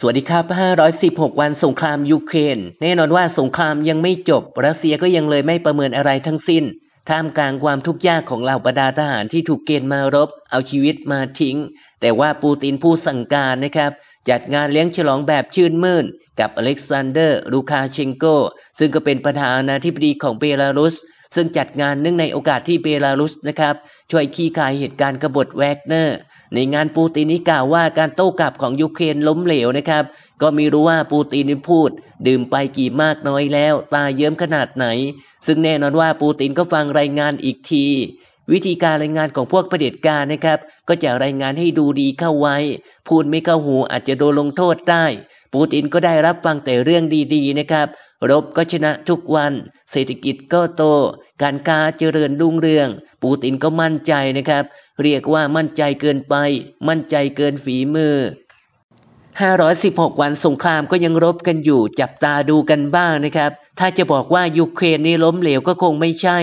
สวัสดีครับ 516 วันสงครามยูเครนแน่นอนว่าสงครามยังไม่จบรัสเซียก็ยังเลยไม่ประเมินอะไรทั้งสิ้น ท่ามกลางความทุกข์ยากของเหล่าบรรดาทหารที่ถูกเกณฑ์มารบ เอาชีวิตมาทิ้ง แต่ว่าปูตินผู้สั่งการนะครับ จัดงานเลี้ยงฉลองแบบชื่นมื่น กับอเล็กซานเดอร์ ลูคาเชนโก ซึ่งก็เป็นประธานาธิบดีของเบลารุสซึ่งจัดงานเนื่องในโอกาสที่เบลารุสนะครับ ช่วยขี้คายเหตุการณ์กบฏแวกเนอร์ ในงานปูตินนี้กล่าวว่าการโต้กลับของยูเครนล้มเหลวนะครับ ก็มีรู้ว่าปูตินพูดดื่มไปกี่มากน้อยแล้ว ตาเยิ้มขนาดไหน ซึ่งแน่นอนว่าปูตินก็ฟังรายงานอีกทีวิธีการรายงานของพวกเผด็จการนะครับ ก็จะรายงานให้ดูดีเข้าไว้พูดไม่เข้าหูอาจจะโดนลงโทษได้ ปูตินก็ได้รับฟังแต่เรื่องดีๆนะครับ รบก็ชนะทุกวัน เศรษฐกิจก็โต การค้าเจริญรุ่งเรือง ปูตินก็มั่นใจนะครับ เรียกว่ามั่นใจเกินไป มั่นใจเกินฝีมือ516 วันสงครามก็ยังรบกันอยู่จับตาดูกันบ้างนะครับ ถ้าจะบอกว่ายูเครนนี่ล้มเหลวก็คงไม่ใช่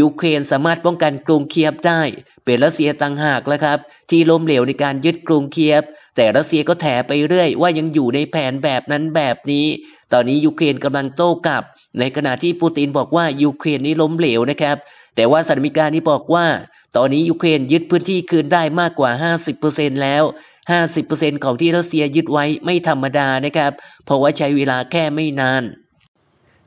ยูเครนสามารถป้องกันกรุงเคียบได้ เป็นรัสเซียต่างหากแล้วครับที่ล้มเหลวในการยึดกรุงเคียบ แต่รัสเซียก็แถไปเรื่อยว่ายังอยู่ในแผนแบบนั้นแบบนี้ ตอนนี้ยูเครนกำลังโต้กลับ ในขณะที่ปูตินบอกว่ายูเครนนี่ล้มเหลวนะครับ แต่ว่าสันมิการนี้บอกว่า ตอนนี้ยูเครนยึดพื้นที่คืนได้มากกว่า50%แล้ว50%ของที่รัสเซียยึดไว้ไม่ธรรมดานะครับเพราะว่าใช้เวลาแค่ไม่นาน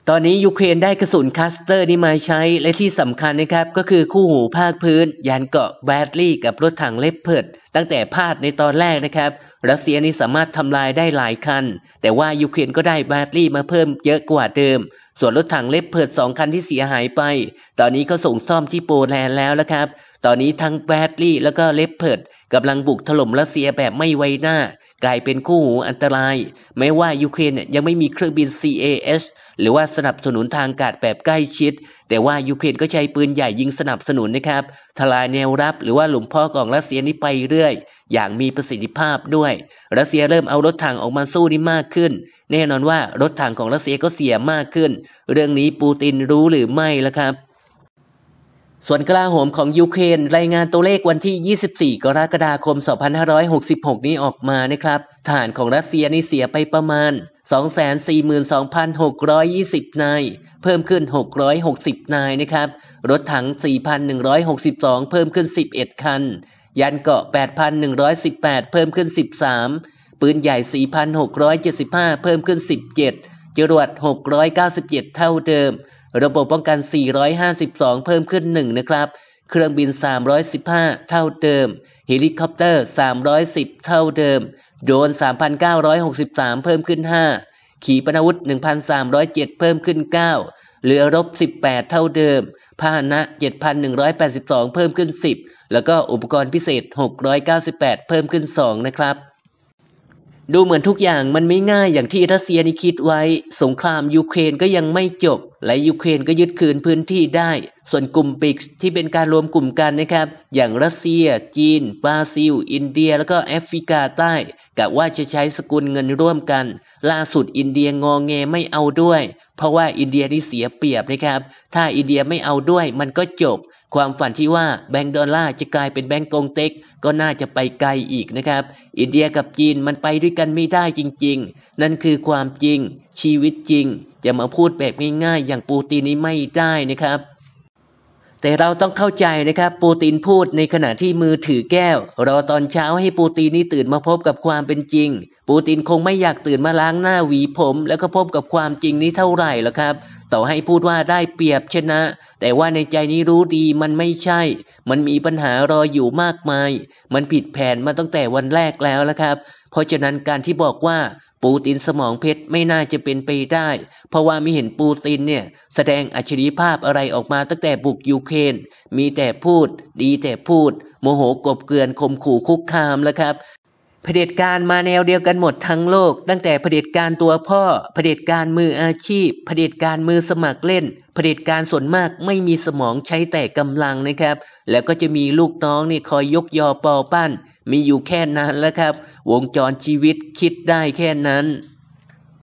ตอนนี้ ยูเครนได้กระสุนคัสเตอร์นี้มาใช้และที่สำคัญนะครับก็คือคู่หูภาคพื้น ยานเกาะแบดลี่กับรถถังเลปเพิด ตั้งแต่พาดในตอนแรกนะครับรัสเซียนี่สามารถทำลายได้หลายคันแต่ว่า ยูเครนก็ได้แบดลี่มาเพิ่มเยอะกว่าเดิมส่วนรถถังเล็บเพิดสองคันที่เสียหายไป ตอนนี้เขาส่งซ่อมที่โปแลนด์แล้วนะครับ ตอนนี้ทั้งแบดลี่แล้วก็เล็บเพิดกำลังบุกถล่มรัสเซียแบบไม่ไว้หน้า กลายเป็นคู่หูอันตรายแม้ว่ายูเครนยังไม่มีเครื่องบิน CAS หรือว่าสนับสนุนทางการแบบใกล้ชิด แต่ว่ายูเครนก็ใช้ปืนใหญ่ยิงสนับสนุนนะครับทลายแนวรับหรือว่าหลุมพ่อของรัสเซียนี้ไปเรื่อยอย่างมีประสิทธิภาพด้วย รัสเซียเริ่มเอารถถังออกมาสู้นี่มากขึ้น แน่นอนว่ารถถังของรัสเซียก็เสียมากขึ้น เรื่องนี้ปูตินรู้หรือไม่ล่ะครับ ส่วนกลาโหมของยูเครนรายงานตัวเลขวันที่ 24 กรกฎาคม 2566 นี้ออกมานะครับฐานของรัสเซียนี่เสียไปประมาณ 242,620 นาย เพิ่มขึ้น 660 นายนะครับ รถถัง 4,162 เพิ่มขึ้น 11 คันยันเกาะ8,118 เพิ่มขึ้น 13 ปืนใหญ่ 4,675 เพิ่มขึ้น 17 จรวด 697 เท่าเดิมระบบป้องกัน 452 เพิ่มขึ้น 1 นะครับ เครื่องบิน 315 เท่าเดิมเฮลิคอปเตอร์310 เท่าเดิม โดน3,963 เพิ่มขึ้น 5 ขีปนาวุธ1,307 เพิ่มขึ้น 9 เรือรบ 18 เท่าเดิมพาหนะ7,182 เพิ่มขึ้น 10 แล้วก็อุปกรณ์พิเศษ 698 เพิ่มขึ้น 2 นะครับ ดูเหมือนทุกอย่างมันไม่ง่ายอย่างที่รัสเซียนิคิดไว้ สงครามยูเครนก็ยังไม่จบและยูเครนก็ยึดคืนพื้นที่ได้ ส่วนกลุ่มปิกที่เป็นการรวมกลุ่มกันนะครับ อย่างรัสเซีย จีน บราซิล อินเดีย แล้วก็แอฟริกาใต้กะว่าจะใช้สกุลเงินร่วมกัน ล่าสุดอินเดียงองยงไม่เอาด้วย เพราะว่าอินเดียนี่เสียเปรียบนะครับ ถ้าอินเดียไม่เอาด้วย มันก็จบ ความฝันที่ว่าแบงก์ดอลลาร์จะกลายเป็นแบงก์กงเต็กก็น่าจะไปไกลอีกนะครับ อินเดียกับจีนมันไปด้วยกันไม่ได้จริงๆ นั่นคือความจริงชีวิตจริง จะมาพูดแบบง่ายๆอย่างปูตินนี้ไม่ได้นะครับ แต่เราต้องเข้าใจนะครับ ปูตินพูดในขณะที่มือถือแก้ว รอตอนเช้าให้ปูตินนี้ตื่นมาพบกับความเป็นจริง ปูตินคงไม่อยากตื่นมาล้างหน้าหวีผม แล้วก็พบกับความจริงนี้เท่าไหร่หรอครับ ต่อให้พูดว่าได้เปรียบชนะ แต่ว่าในใจนี้รู้ดีมันไม่ใช่ มันมีปัญหารออยู่มากมาย มันผิดแผนมาตั้งแต่วันแรกแล้วนะครับ เพราะฉะนั้นการที่บอกว่าปูตินสมองเพชรไม่น่าจะเป็นไปได้ เพราะว่าไม่เห็นปูตินเนี่ยแสดงอัจฉริภาพอะไรออกมาตั้งแต่บุกยูเครนมีแต่พูด ดีแต่พูดโมโหกบเกลื่อนข่มขู่คุกคามแล้วครับเผด็จการมาแนวเดียวกันหมดทั้งโลก ตั้งแต่เผด็จการตัวพ่อเผด็จการมืออาชีพเผด็จการมือสมัครเล่นเผด็จการส่วนมากไม่มีสมองใช้แต่กำลังนะครับ แล้วก็จะมีลูกน้องนี่คอยยกยอปอปั้นมีอยู่แค่นั้นแล้วครับ วงจรชีวิตคิดได้แค่นั้น